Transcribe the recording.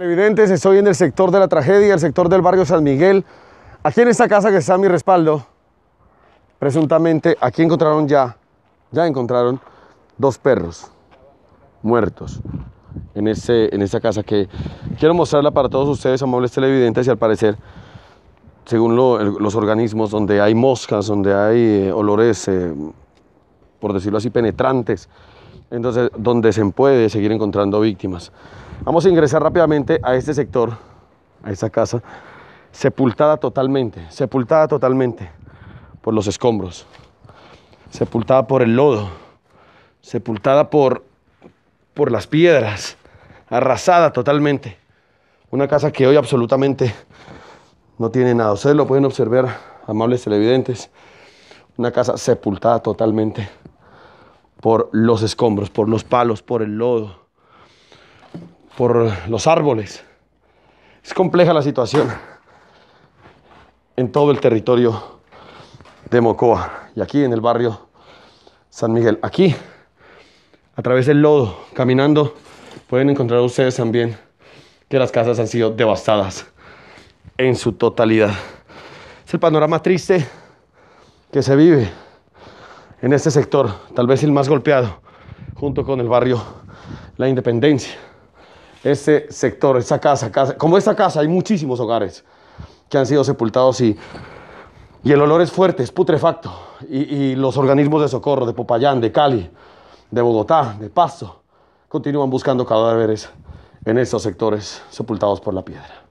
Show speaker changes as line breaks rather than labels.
Televidentes, estoy en el sector de la tragedia, el sector del barrio San Miguel. Aquí en esta casa que está a mi respaldo, presuntamente aquí encontraron ya, ya encontraron dos perros muertos en, ese, en esta casa que quiero mostrarla para todos ustedes, amables televidentes, y al parecer, según los organismos, donde hay moscas, donde hay eh, olores, eh, por decirlo así, penetrantes, entonces donde se puede seguir encontrando víctimas. Vamos a ingresar rápidamente a este sector, a esta casa, sepultada totalmente, sepultada totalmente por los escombros, sepultada por el lodo, sepultada por, por las piedras, arrasada totalmente. Una casa que hoy absolutamente no tiene nada. Ustedes lo pueden observar, amables televidentes. Una casa sepultada totalmente por los escombros, por los palos, por el lodo, por los árboles. Es compleja la situación en todo el territorio de Mocoa y aquí en el barrio San Miguel. Aquí, a través del lodo, caminando, pueden encontrar ustedes también que las casas han sido devastadas en su totalidad. Es el panorama triste que se vive en este sector, tal vez el más golpeado, junto con el barrio La Independencia ese sector, esa casa, casa, como esta casa, hay muchísimos hogares que han sido sepultados y, y el olor es fuerte, es putrefacto. Y, y, los organismos de socorro de Popayán, de Cali, de Bogotá, de Pasto, continúan buscando cadáveres en estos sectores sepultados por la piedra.